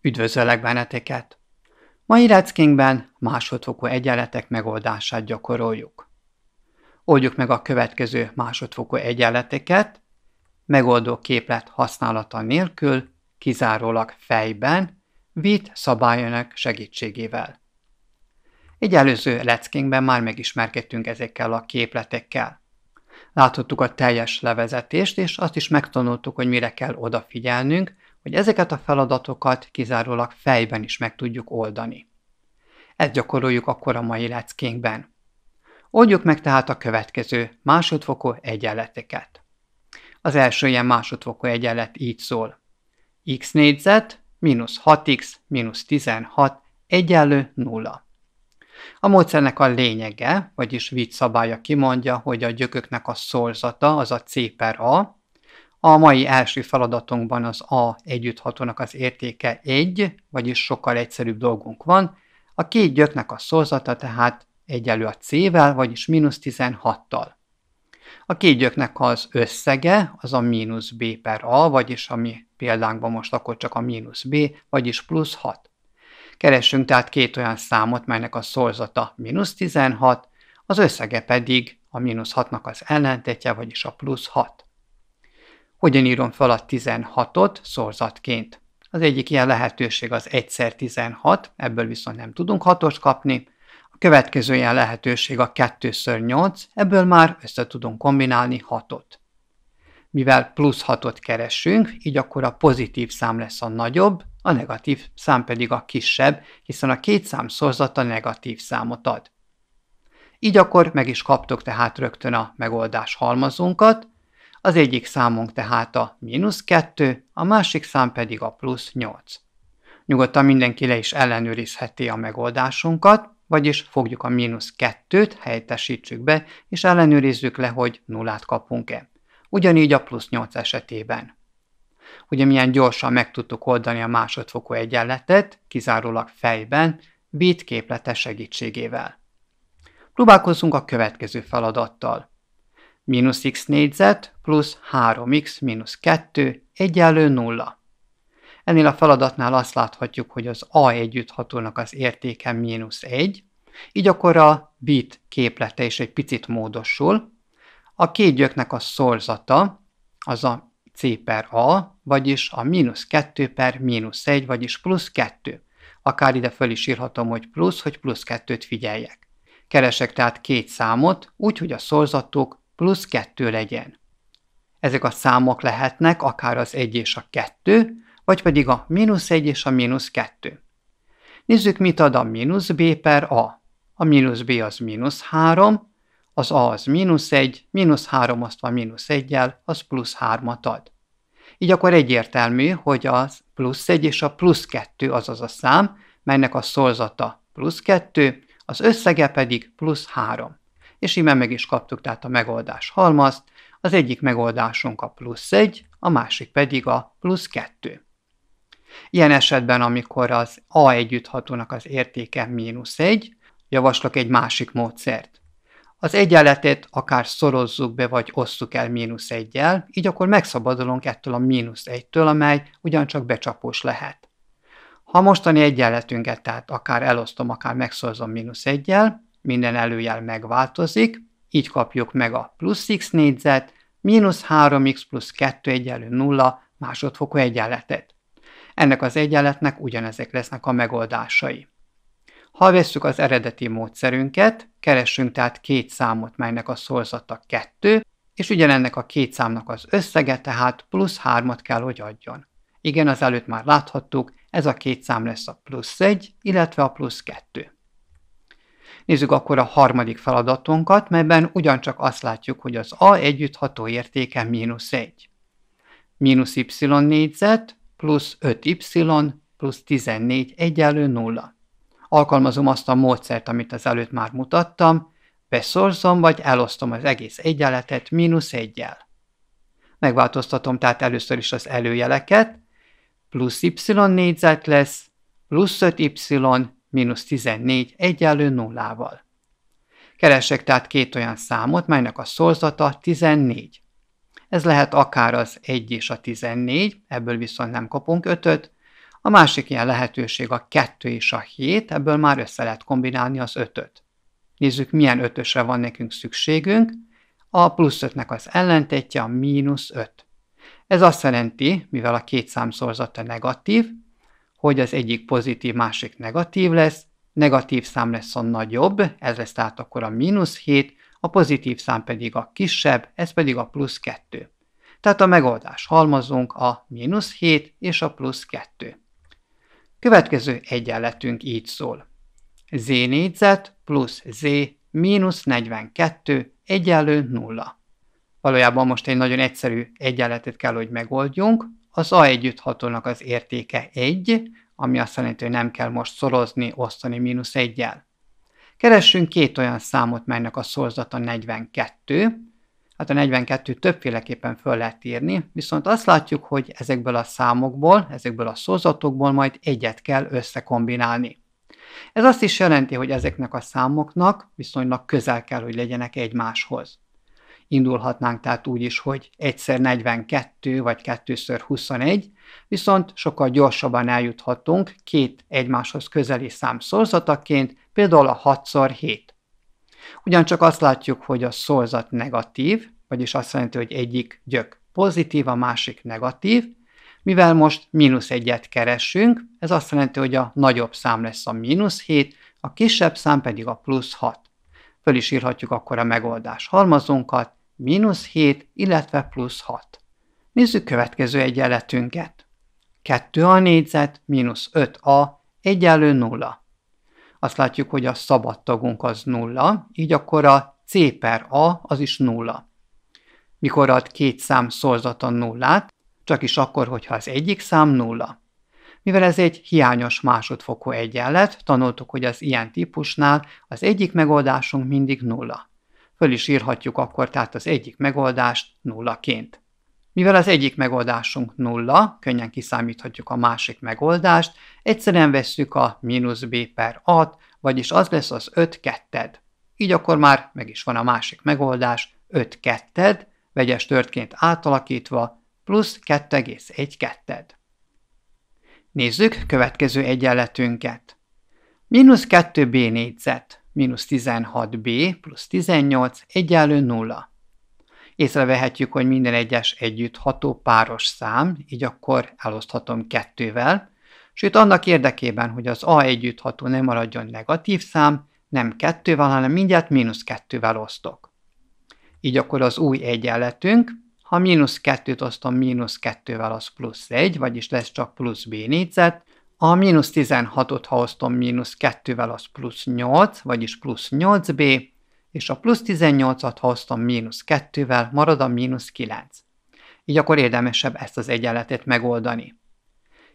Üdvözöllek benneteket! Mai reckénkben másodfokú egyenletek megoldását gyakoroljuk. Oldjuk meg a következő másodfokú egyenleteket, megoldó képlet használata nélkül, kizárólag fejben, vit szabályának segítségével. Egy előző leckénkben már megismerkedtünk ezekkel a képletekkel. Láthattuk a teljes levezetést, és azt is megtanultuk, hogy mire kell odafigyelnünk, hogy ezeket a feladatokat kizárólag fejben is meg tudjuk oldani. Ezt gyakoroljuk akkor a mai leckénkben. Oldjuk meg tehát a következő másodfokú egyenleteket. Az első ilyen másodfokú egyenlet így szól. x négyzet mínusz 6x mínusz 16 egyenlő 0. A módszernek a lényege, vagyis vicc szabálya kimondja, hogy a gyököknek a szorzata az a c per a, a mai első feladatunkban az A együtthatónak az értéke 1, vagyis sokkal egyszerűbb dolgunk van. A két gyöknek a szorzata tehát egyelő a C-vel, vagyis mínusz 16-tal. A két gyöknek az összege az a mínusz B per A, vagyis ami példánkban most akkor csak a mínusz B, vagyis plusz 6. Keressünk tehát két olyan számot, melynek a szorzata mínusz 16, az összege pedig a mínusz 6-nak az ellentétje, vagyis a plusz 6 hogyan írom fel a 16-ot szorzatként. Az egyik ilyen lehetőség az 1 16 ebből viszont nem tudunk 6-ot kapni. A következő ilyen lehetőség a 2x8, ebből már össze tudunk kombinálni 6-ot. Mivel plusz 6-ot keresünk, így akkor a pozitív szám lesz a nagyobb, a negatív szám pedig a kisebb, hiszen a két szám szorzata negatív számot ad. Így akkor meg is kaptok tehát rögtön a megoldás halmazunkat, az egyik számunk tehát a mínusz 2, a másik szám pedig a plusz 8. Nyugodtan mindenki le is ellenőrizheti a megoldásunkat, vagyis fogjuk a mínusz 2-t, helyettesítsük be, és ellenőrizzük le, hogy nullát kapunk-e. Ugyanígy a plusz 8 esetében. Ugye milyen gyorsan meg tudtuk oldani a másodfokú egyenletet, kizárólag fejben, bit képlete segítségével. Próbálkozzunk a következő feladattal mínusz x négyzet plusz 3x mínusz 2 egyenlő 0. Ennél a feladatnál azt láthatjuk, hogy az a együtthatónak az értéke mínusz 1, így akkor a bit képlete is egy picit módosul. A két gyöknek a szorzata az a c per a, vagyis a mínusz 2 per mínusz 1, vagyis plusz 2. Akár ide föl is írhatom, hogy plusz, hogy plusz 2-t figyeljek. Keresek tehát két számot, úgy, hogy a szorzatuk plusz 2 legyen. Ezek a számok lehetnek akár az 1 és a 2, vagy pedig a mínusz 1 és a mínusz 2. Nézzük, mit ad a mínusz b per a. A mínusz b az mínusz 3, az a az mínusz 1, mínusz 3 azt van mínusz 1-jel, az plusz 3-at ad. Így akkor egyértelmű, hogy az plusz 1 és a plusz 2 az az a szám, melynek a szorzata plusz 2, az összege pedig plusz 3 és íme meg is kaptuk tehát a megoldás halmazt, az egyik megoldásunk a plusz 1, a másik pedig a plusz 2. Ilyen esetben, amikor az A együtthatónak az értéke mínusz 1, javaslok egy másik módszert. Az egyenletet akár szorozzuk be, vagy osszuk el mínusz 1 így akkor megszabadulunk ettől a mínusz 1-től, amely ugyancsak becsapós lehet. Ha mostani egyenletünket, tehát akár elosztom, akár megszorozom mínusz 1 minden előjel megváltozik, így kapjuk meg a plusz x négyzet, mínusz 3x plusz 2 egyenlő 0 másodfokú egyenletet. Ennek az egyenletnek ugyanezek lesznek a megoldásai. Ha vesszük az eredeti módszerünket, keressünk tehát két számot, melynek a szorzata 2, és ugyanennek a két számnak az összege, tehát plusz 3-at kell, hogy adjon. Igen, az előtt már láthattuk, ez a két szám lesz a plusz 1, illetve a plusz 2. Nézzük akkor a harmadik feladatunkat, melyben ugyancsak azt látjuk, hogy az a együttható értéke mínusz 1. Mínusz y négyzet plusz 5y plusz 14 egyenlő 0. Alkalmazom azt a módszert, amit az előtt már mutattam, beszorzom vagy elosztom az egész egyenletet mínusz 1 Megváltoztatom tehát először is az előjeleket, plusz y négyzet lesz, plusz 5y mínusz 14 egyenlő nullával. Keresek tehát két olyan számot, melynek a szorzata 14. Ez lehet akár az 1 és a 14, ebből viszont nem kapunk 5 -öt. a másik ilyen lehetőség a 2 és a 7, ebből már össze lehet kombinálni az 5-öt. Nézzük, milyen 5 van nekünk szükségünk. A plusz 5-nek az ellentétje a mínusz 5. Ez azt jelenti, mivel a két szám szorzata negatív, hogy az egyik pozitív, másik negatív lesz, negatív szám lesz a nagyobb, ez lesz tehát akkor a mínusz 7, a pozitív szám pedig a kisebb, ez pedig a plusz 2. Tehát a megoldás halmazunk a mínusz 7 és a plusz 2. Következő egyenletünk így szól. z négyzet plusz z mínusz 42 egyenlő 0. Valójában most egy nagyon egyszerű egyenletet kell, hogy megoldjunk, az A együtt hatónak az értéke 1, ami azt jelenti, hogy nem kell most szorozni, osztani mínusz 1-jel. Keressünk két olyan számot, melynek a szorzata 42. Hát a 42 többféleképpen föl lehet írni, viszont azt látjuk, hogy ezekből a számokból, ezekből a szorzatokból majd egyet kell összekombinálni. Ez azt is jelenti, hogy ezeknek a számoknak viszonylag közel kell, hogy legyenek egymáshoz indulhatnánk tehát úgy is, hogy egyszer 42 vagy 2 21, viszont sokkal gyorsabban eljuthatunk két egymáshoz közeli szám szorzataként, például a 6x7. Ugyancsak azt látjuk, hogy a szorzat negatív, vagyis azt jelenti, hogy egyik gyök pozitív, a másik negatív, mivel most mínusz egyet keresünk, ez azt jelenti, hogy a nagyobb szám lesz a mínusz 7, a kisebb szám pedig a plusz 6. Föl is írhatjuk akkor a megoldás halmazunkat, mínusz 7, illetve plusz 6. Nézzük következő egyenletünket. 2 a négyzet, mínusz 5 a, egyenlő 0. Azt látjuk, hogy a szabad tagunk az 0, így akkor a c per a az is 0. Mikor ad két szám szorzata nullát, csak is akkor, hogyha az egyik szám nulla. Mivel ez egy hiányos másodfokú egyenlet, tanultuk, hogy az ilyen típusnál az egyik megoldásunk mindig nulla. Föl is írhatjuk akkor tehát az egyik megoldást nullaként. Mivel az egyik megoldásunk nulla, könnyen kiszámíthatjuk a másik megoldást, egyszerűen vesszük a mínusz b per a-t, vagyis az lesz az 5 ketted. Így akkor már meg is van a másik megoldás, 5 ketted, vegyes törtként átalakítva, plusz 2,1 ketted. Nézzük következő egyenletünket. Mínusz 2b négyzet mínusz 16b plusz 18 egyenlő 0. Észrevehetjük, hogy minden egyes együtt ható páros szám, így akkor eloszthatom kettővel, sőt annak érdekében, hogy az a együtt ható maradjon negatív szám, nem kettővel, hanem mindjárt mínusz kettővel osztok. Így akkor az új egyenletünk, ha mínusz kettőt osztom mínusz kettővel, az plusz egy, vagyis lesz csak plusz b négyzet, a mínusz 16-ot, ha osztom mínusz 2-vel, az plusz 8, vagyis plusz 8b, és a plusz 18-at, ha osztom mínusz 2-vel, marad a mínusz 9. Így akkor érdemesebb ezt az egyenletet megoldani.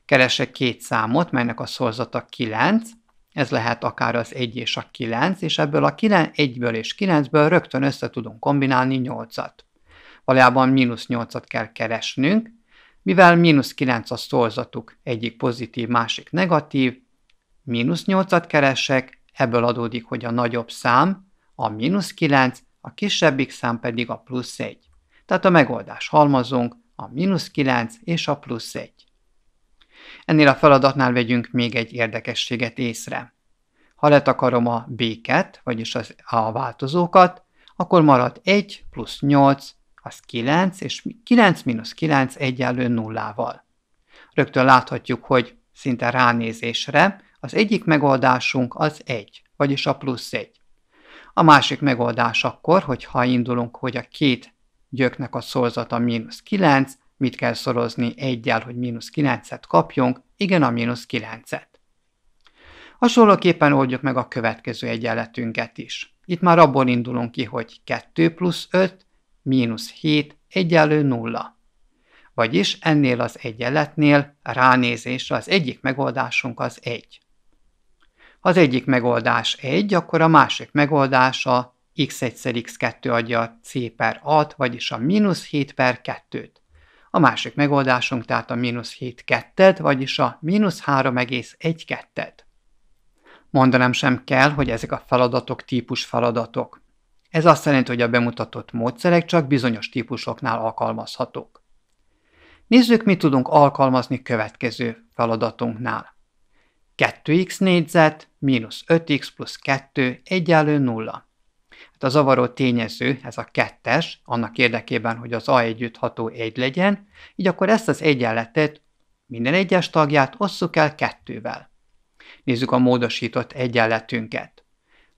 Keresek két számot, melynek a szorzata 9, ez lehet akár az 1 és a 9, és ebből a 9, 1-ből és 9-ből rögtön össze tudunk kombinálni 8-at. Valójában mínusz 8-at kell keresnünk, mivel mínusz 9 a szorzatuk, egyik pozitív, másik negatív, mínusz 8-at keresek, ebből adódik, hogy a nagyobb szám, a mínusz 9, a kisebbik szám pedig a plusz 1. Tehát a megoldás halmazunk, a mínusz 9 és a plusz 1. Ennél a feladatnál vegyünk még egy érdekességet észre. Ha letakarom a b-ket, vagyis a változókat, akkor marad 1 plusz 8 az 9, és 9 mínusz 9 egyenlő nullával. Rögtön láthatjuk, hogy szinte ránézésre az egyik megoldásunk az 1, vagyis a plusz 1. A másik megoldás akkor, hogyha indulunk, hogy a két gyöknek a szorzata mínusz 9, mit kell szorozni egyel, hogy mínusz 9-et kapjunk, igen, a mínusz 9-et. Hasonlóképpen oldjuk meg a következő egyenletünket is. Itt már abból indulunk ki, hogy 2 plusz 5, mínusz 7 egyenlő 0. Vagyis ennél az egyenletnél ránézésre az egyik megoldásunk az 1. Ha az egyik megoldás 1, akkor a másik megoldása x1 x2 adja c per 6, vagyis a mínusz 7 per 2-t. A másik megoldásunk tehát a mínusz 7 kettet, vagyis a mínusz 3,1 kettet. Mondanám sem kell, hogy ezek a feladatok típus feladatok. Ez azt jelenti, hogy a bemutatott módszerek csak bizonyos típusoknál alkalmazhatók. Nézzük, mit tudunk alkalmazni következő feladatunknál. 2x négyzet mínusz 5x plusz 2 egyenlő 0. Hát a zavaró tényező, ez a kettes, annak érdekében, hogy az a együttható egy legyen, így akkor ezt az egyenletet, minden egyes tagját osszuk el kettővel. Nézzük a módosított egyenletünket.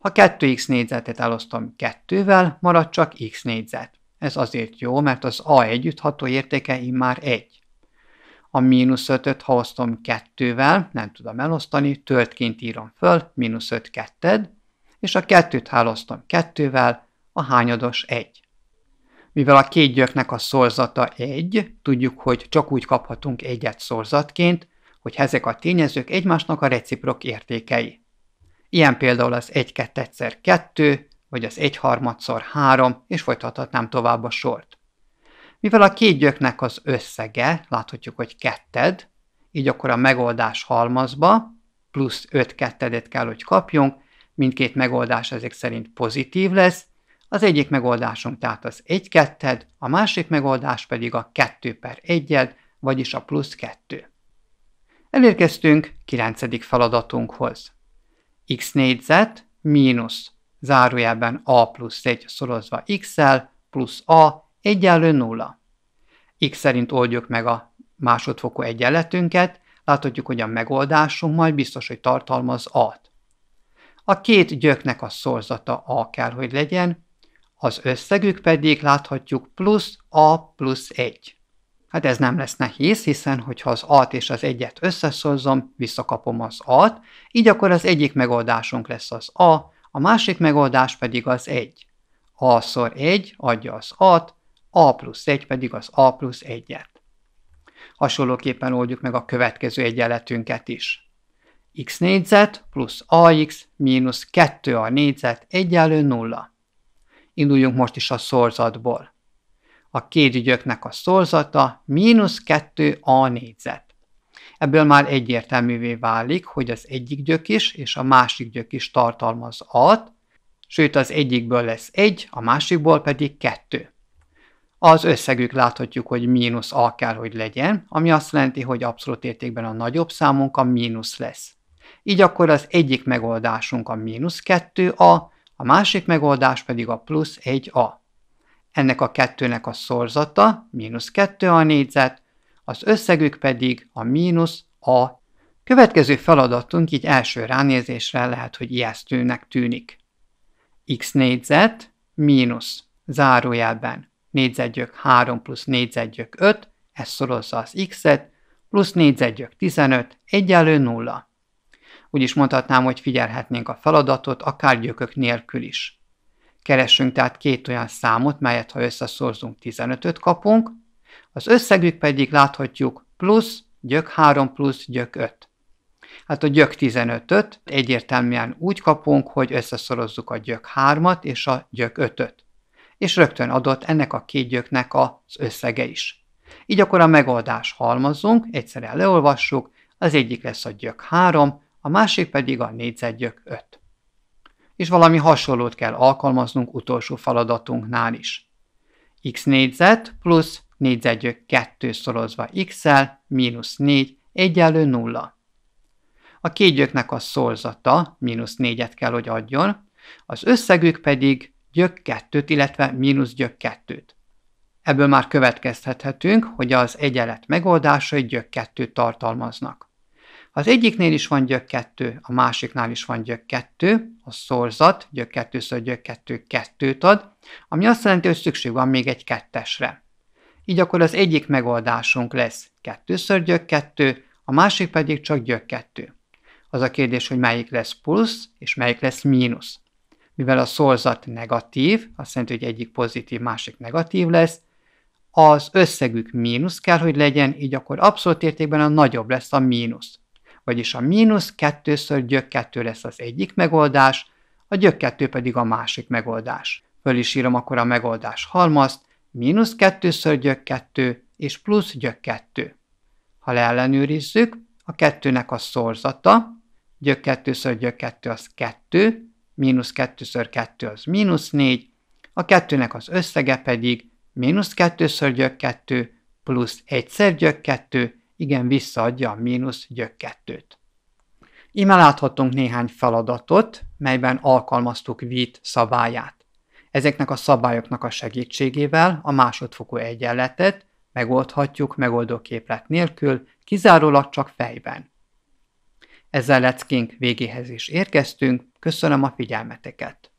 Ha 2x négyzetet elosztom 2-vel, marad csak x négyzet. Ez azért jó, mert az a együttható értéke immár 1. A mínusz 5-öt, ha osztom 2-vel, nem tudom elosztani, töltként írom föl, mínusz 5 ketted, és a 2-t elosztom 2-vel, a hányados 1. Mivel a két gyöknek a szorzata 1, tudjuk, hogy csak úgy kaphatunk egyet szorzatként, hogy ezek a tényezők egymásnak a reciprok értékei. Ilyen például az 1 2 x 2, vagy az 1 harmadszor 3, és folytathatnám tovább a sort. Mivel a két gyöknek az összege, láthatjuk, hogy ketted, így akkor a megoldás halmazba, plusz 5 kettedet kell, hogy kapjunk, mindkét megoldás ezek szerint pozitív lesz, az egyik megoldásunk tehát az 1 ketted, a másik megoldás pedig a 2 per 1 vagyis a plusz 2. Elérkeztünk 9. feladatunkhoz x négyzet mínusz zárójelben a plusz 1 szorozva x-el plusz a egyenlő 0. x szerint oldjuk meg a másodfokú egyenletünket, láthatjuk, hogy a megoldásunk majd biztos, hogy tartalmaz a-t. A két gyöknek a szorzata a kell, hogy legyen, az összegük pedig láthatjuk plusz a plusz 1. Hát ez nem lesz nehéz, hiszen hogyha az a-t és az egyet összeszorzom, visszakapom az a-t. így akkor az egyik megoldásunk lesz az a, a másik megoldás pedig az 1. a szor 1 adja az a-t, a plusz 1 pedig az a plusz 1-et. Hasonlóképpen oldjuk meg a következő egyenletünket is. x négyzet plusz ax mínusz 2a négyzet egyenlő 0. Induljunk most is a szorzatból a két ügyöknek a szorzata mínusz 2 a négyzet. Ebből már egyértelművé válik, hogy az egyik gyök is és a másik gyök is tartalmaz a sőt az egyikből lesz egy, a másikból pedig kettő. Az összegük láthatjuk, hogy mínusz a kell, hogy legyen, ami azt jelenti, hogy abszolút értékben a nagyobb számunk a mínusz lesz. Így akkor az egyik megoldásunk a mínusz 2a, a másik megoldás pedig a plusz 1a ennek a kettőnek a szorzata mínusz 2 a négyzet, az összegük pedig a mínusz a. Következő feladatunk így első ránézésre lehet, hogy ijesztőnek tűnik. x négyzet mínusz zárójelben négyzetgyök 3 plusz négyzetgyök 5, ez szorozza az x-et, plusz négyzetgyök 15 egyenlő 0. Úgy is mondhatnám, hogy figyelhetnénk a feladatot akár gyökök nélkül is. Keresünk tehát két olyan számot, melyet ha összeszorzunk 15-öt kapunk, az összegük pedig láthatjuk plusz, gyök 3 plusz, gyök 5. Hát a gyök 15-öt egyértelműen úgy kapunk, hogy összeszorozzuk a gyök 3-at és a gyök 5-öt. És rögtön adott ennek a két gyöknek az összege is. Így akkor a megoldás halmazunk, egyszerre leolvassuk, az egyik lesz a gyök 3, a másik pedig a négyzetgyök 5 és valami hasonlót kell alkalmaznunk utolsó feladatunknál is. x négyzet plusz négyzetgyök 2 szorozva x-el mínusz 4 egyenlő 0. A két gyöknek a szorzata mínusz 4-et kell, hogy adjon, az összegük pedig gyök 2-t, illetve mínusz gyök 2-t. Ebből már következthethetünk, hogy az egyenlet megoldásai gyök 2 tartalmaznak. Az egyiknél is van gyök 2, a másiknál is van gyök 2, a szorzat gyök 2 ször gyök 2 2 ad, ami azt jelenti, hogy szükség van még egy kettesre. Így akkor az egyik megoldásunk lesz 2 ször gyök 2, a másik pedig csak gyök 2. Az a kérdés, hogy melyik lesz plusz és melyik lesz mínusz. Mivel a szorzat negatív, azt jelenti, hogy egyik pozitív, másik negatív lesz, az összegük mínusz kell, hogy legyen, így akkor abszolút értékben a nagyobb lesz a mínusz vagyis a mínusz kettőször gyök kettő lesz az egyik megoldás, a gyök kettő pedig a másik megoldás. Föl is írom akkor a megoldás halmazt, mínusz kettőször gyök kettő és plusz gyök kettő. Ha leellenőrizzük, a kettőnek a szorzata, gyök kettőször gyök kettő az kettő, mínusz kettőször kettő az mínusz négy, a kettőnek az összege pedig mínusz kettőször gyök kettő plusz egyszer gyök kettő, igen visszaadja a mínusz kettőt. Íme láthatunk néhány feladatot, melyben alkalmaztuk vít szabályát. Ezeknek a szabályoknak a segítségével a másodfokú egyenletet megoldhatjuk megoldó képlet nélkül, kizárólag csak fejben. Ezzel leckénk végéhez is érkeztünk, köszönöm a figyelmeteket!